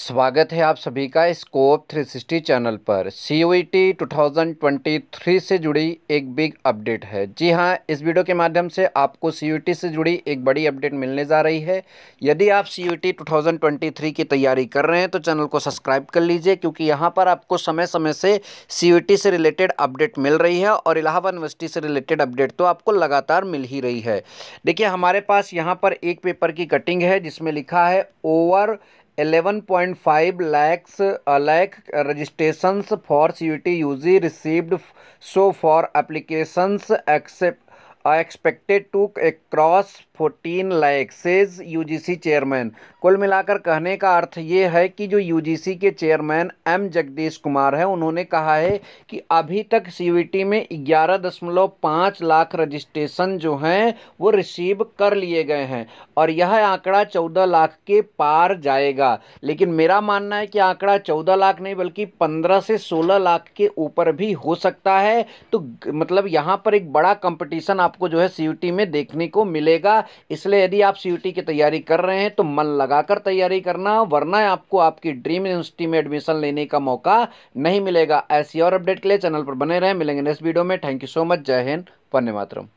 स्वागत है आप सभी का स्कोप 360 चैनल पर सी ओ टी टू से जुड़ी एक बिग अपडेट है जी हाँ इस वीडियो के माध्यम से आपको सी टी e से जुड़ी एक बड़ी अपडेट मिलने जा रही है यदि आप सी ओ टी टू की तैयारी कर रहे हैं तो चैनल को सब्सक्राइब कर लीजिए क्योंकि यहाँ पर आपको समय समय से सी टी e से रिलेटेड अपडेट मिल रही है और इलाहाबाद यूनिवर्सिटी से रिलेटेड अपडेट तो आपको लगातार मिल ही रही है देखिए हमारे पास यहाँ पर एक पेपर की कटिंग है जिसमें लिखा है over 11.5 lakhs uh, lakh registrations for CUT UG received so for applications accept I expected to cross fourteen lakh says C chairman कुल मिलाकर कहने का अर्थ ये है कि जो सी के चेयरमैन एम जगदीश कुमार हैं उन्होंने कहा है कि अभी तक टी में ग्यारह दशमलव पाँच लाख रजिस्ट्रेशन जो हैं वो रिसीव कर लिए गए हैं और यह आंकड़ा चौदह लाख के पार जाएगा लेकिन मेरा मानना है कि आंकड़ा चौदह लाख नहीं बल्कि पंद्रह से सोलह लाख के ऊपर भी हो सकता है तो मतलब यहाँ पर एक बड़ा कंपटीशन आप आपको जो है सी में देखने को मिलेगा इसलिए यदि आप सी की तैयारी कर रहे हैं तो मन लगाकर तैयारी करना वरना आपको आपकी ड्रीम यूनिवर्सिटी में एडमिशन लेने का मौका नहीं मिलेगा ऐसी और अपडेट के लिए चैनल पर बने रहें मिलेंगे नेक्स्ट वीडियो में थैंक यू सो मच जय हिंद वन्य मातरम